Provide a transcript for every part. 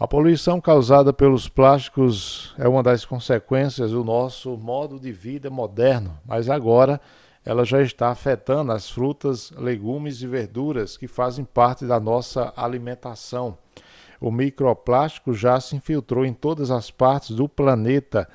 A poluição causada pelos plásticos é uma das consequências do nosso modo de vida moderno, mas agora ela já está afetando as frutas, legumes e verduras que fazem parte da nossa alimentação. O microplástico já se infiltrou em todas as partes do planeta.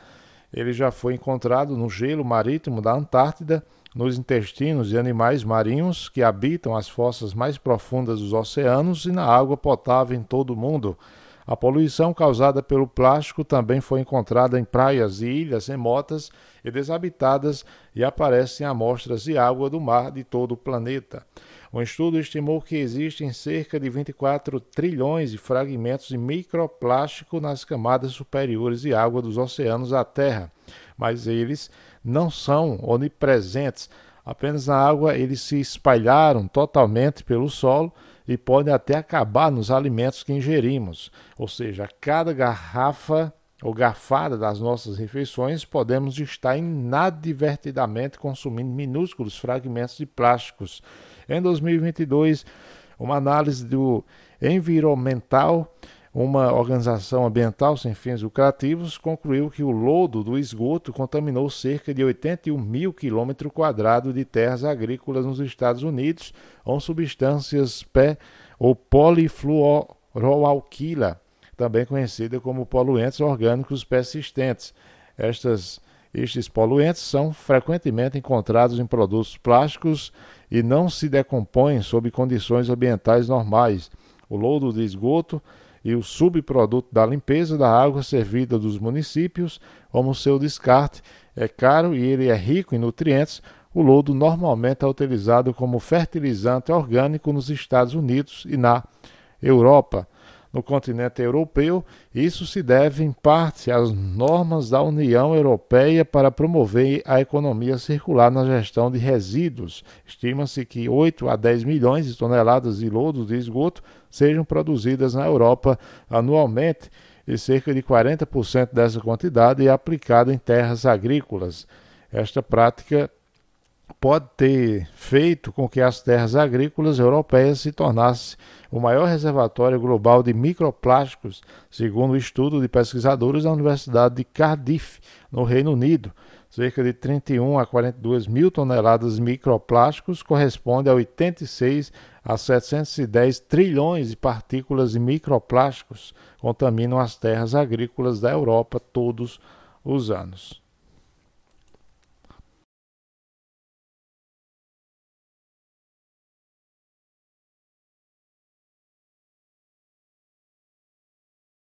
Ele já foi encontrado no gelo marítimo da Antártida, nos intestinos de animais marinhos que habitam as fossas mais profundas dos oceanos e na água potável em todo o mundo. A poluição causada pelo plástico também foi encontrada em praias e ilhas remotas e desabitadas e aparecem em amostras de água do mar de todo o planeta. Um estudo estimou que existem cerca de 24 trilhões de fragmentos de microplástico nas camadas superiores de água dos oceanos à Terra, mas eles não são onipresentes Apenas na água eles se espalharam totalmente pelo solo e podem até acabar nos alimentos que ingerimos. Ou seja, a cada garrafa ou garfada das nossas refeições, podemos estar inadvertidamente consumindo minúsculos fragmentos de plásticos. Em 2022, uma análise do Environmental uma organização ambiental sem fins lucrativos concluiu que o lodo do esgoto contaminou cerca de 81 mil quilômetros quadrados de terras agrícolas nos Estados Unidos, com substâncias pé ou polifluoroalquila, também conhecida como poluentes orgânicos persistentes. Estas estes poluentes são frequentemente encontrados em produtos plásticos e não se decompõem sob condições ambientais normais. O lodo de esgoto e o subproduto da limpeza da água servida dos municípios, como seu descarte é caro e ele é rico em nutrientes, o lodo normalmente é utilizado como fertilizante orgânico nos Estados Unidos e na Europa no continente europeu, isso se deve em parte às normas da União Europeia para promover a economia circular na gestão de resíduos. Estima-se que 8 a 10 milhões de toneladas de lodo de esgoto sejam produzidas na Europa anualmente e cerca de 40% dessa quantidade é aplicada em terras agrícolas. Esta prática pode ter feito com que as terras agrícolas europeias se tornassem o maior reservatório global de microplásticos, segundo o um estudo de pesquisadores da Universidade de Cardiff, no Reino Unido. Cerca de 31 a 42 mil toneladas de microplásticos corresponde a 86 a 710 trilhões de partículas de microplásticos contaminam as terras agrícolas da Europa todos os anos.